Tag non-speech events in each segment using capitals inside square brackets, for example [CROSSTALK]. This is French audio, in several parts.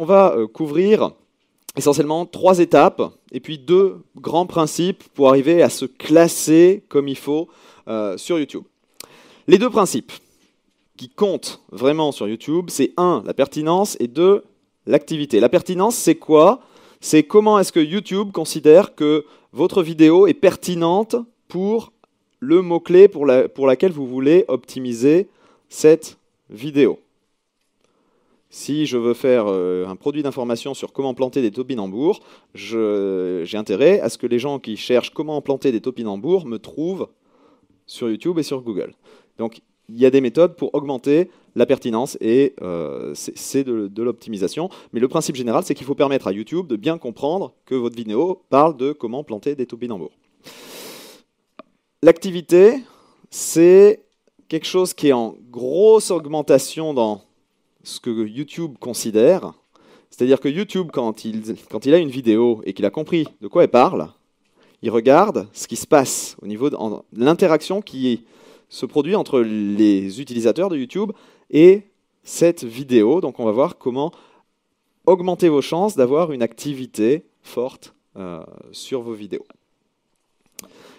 on va euh, couvrir essentiellement trois étapes et puis deux grands principes pour arriver à se classer comme il faut euh, sur YouTube. Les deux principes qui comptent vraiment sur YouTube, c'est un, la pertinence et deux, l'activité. La pertinence, c'est quoi C'est comment est-ce que YouTube considère que votre vidéo est pertinente pour le mot-clé pour, la, pour laquelle vous voulez optimiser cette vidéo. Si je veux faire euh, un produit d'information sur comment planter des topinambours, j'ai intérêt à ce que les gens qui cherchent comment planter des topinambours me trouvent sur YouTube et sur Google. Donc il y a des méthodes pour augmenter la pertinence et euh, c'est de, l'optimisation. Mais le principe général, c'est qu'il faut permettre à YouTube de bien comprendre que votre vidéo parle de comment planter des topinambours. L'activité, c'est quelque chose qui est en grosse augmentation dans ce que YouTube considère. C'est-à-dire que YouTube, quand il, a une vidéo et qu'il a compris de quoi elle parle, il regarde ce qui se passe au niveau de l'interaction qui se produit entre les utilisateurs de YouTube et cette vidéo. Donc on va voir comment augmenter vos chances d'avoir une activité forte euh, sur vos vidéos.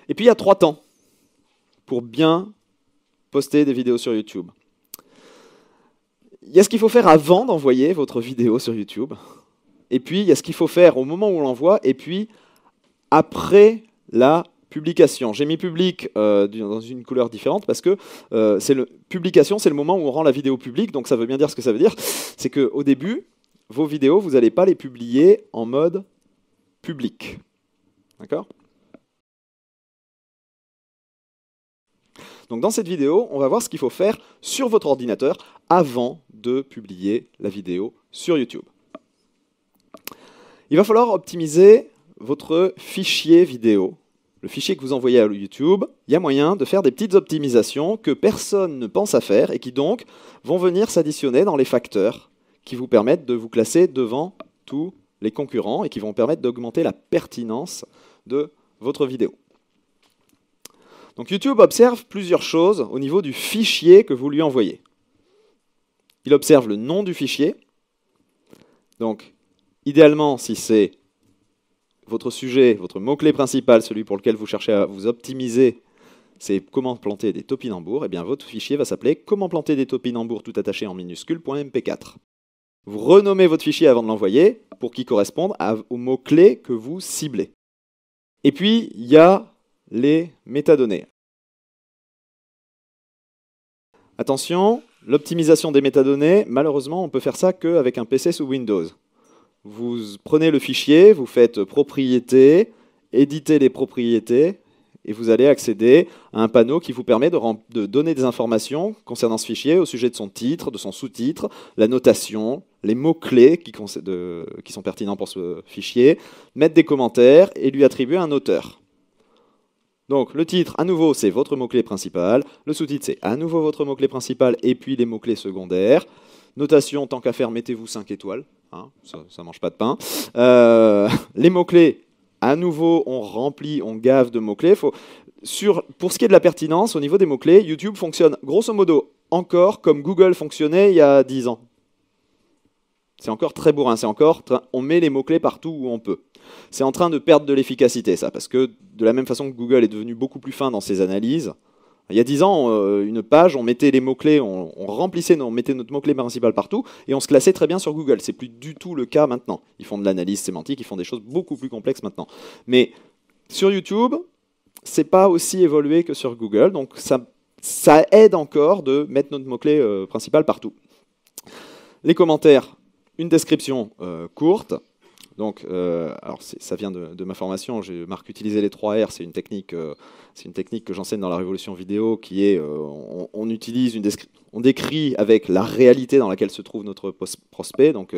Et puis il y a trois temps pour bien poster des vidéos sur YouTube il y a ce qu'il faut faire avant d'envoyer votre vidéo sur YouTube. Et puis, il y a ce qu'il faut faire au moment où on l'envoie. Et puis, après la publication. J'ai mis public euh, dans une couleur différente parce que euh, c'est le publication, c'est le moment où on rend la vidéo publique. Donc ça veut bien dire ce que ça veut dire, c'est qu'au début, vos vidéos, vous n'allez pas les publier en mode public, d'accord Donc dans cette vidéo, on va voir ce qu'il faut faire sur votre ordinateur avant de publier la vidéo sur YouTube. Il va falloir optimiser votre fichier vidéo. Le fichier que vous envoyez à YouTube, il y a moyen de faire des petites optimisations que personne ne pense à faire et qui donc vont venir s'additionner dans les facteurs qui vous permettent de vous classer devant tous les concurrents et qui vont permettre d'augmenter la pertinence de votre vidéo. Donc YouTube observe plusieurs choses au niveau du fichier que vous lui envoyez il observe le nom du fichier. Donc, idéalement, si c'est votre sujet, votre mot-clé principal, celui pour lequel vous cherchez à vous optimiser, c'est comment planter des topinambours, et eh bien votre fichier va s'appeler comment planter des topinambours tout attaché en minuscule.mp4. Vous renommez votre fichier avant de l'envoyer pour qu'il corresponde au mot-clé que vous ciblez. Et puis, il y a les métadonnées. Attention, L'optimisation des métadonnées, malheureusement, on peut faire ça qu'avec un PC sous Windows. Vous prenez le fichier, vous faites propriété, éditez les propriétés, et vous allez accéder à un panneau qui vous permet de, donner des informations concernant ce fichier au sujet de son titre, de son sous-titre, la notation, les mots-clés qui, sont pertinents pour ce fichier, mettre des commentaires et lui attribuer un auteur. Donc le titre, à nouveau, c'est votre mot-clé principal. Le sous-titre, c'est à nouveau votre mot-clé principal et puis les mots-clés secondaires. Notation, tant qu'à faire, mettez-vous 5 étoiles. Hein, ça ne mange pas de pain. Euh, [LAUGHS] les mots-clés, à nouveau, on remplit, on gave de mots-clés. Pour ce qui est de la pertinence, au niveau des mots-clés, YouTube fonctionne grosso modo encore comme Google fonctionnait il y a 10 ans. C'est encore très bourrin, c'est encore... On met les mots-clés partout où on peut c'est en train de perdre de l'efficacité, ça, parce que de la même façon que Google est devenu beaucoup plus fin dans ses analyses, il y a dix ans, euh, une page, on mettait les mots-clés, on, remplissait, on mettait notre mot-clé principal partout, et on se classait très bien sur Google. C'est plus du tout le cas maintenant. Ils font de l'analyse sémantique, ils font des choses beaucoup plus complexes maintenant. Mais sur YouTube, c'est pas aussi évolué que sur Google, donc ça, aide encore de mettre notre mot-clé euh, principal partout. Les commentaires, une description euh, courte, donc, euh, alors ça vient de, ma formation. J'ai utiliser les 3 R. C'est une technique, euh, une technique que j'enseigne dans la révolution vidéo, qui est euh, on, utilise une on décrit avec la réalité dans laquelle se trouve notre prospect. Donc,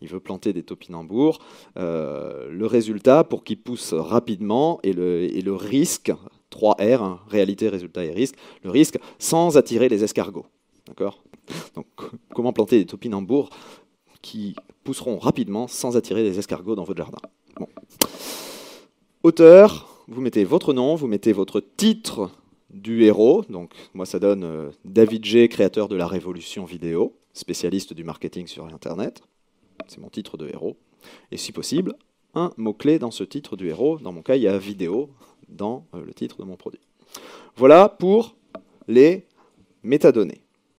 il veut planter des topinambours. le résultat pour qu'il pousse rapidement et le, le risque 3 R hein, réalité, résultat et risque. Le risque sans attirer les escargots. D'accord. Donc, comment planter des topinambours qui pousseront rapidement sans attirer des escargots dans votre jardin. Auteur, vous mettez votre nom, vous mettez votre titre du héros. Donc moi ça donne euh, David G, créateur de la révolution vidéo, spécialiste du marketing sur Internet. C'est mon titre de héros. Et si possible, un mot-clé dans ce titre du héros. Dans mon cas, il y a vidéo dans euh, le titre de mon produit. Voilà pour les métadonnées.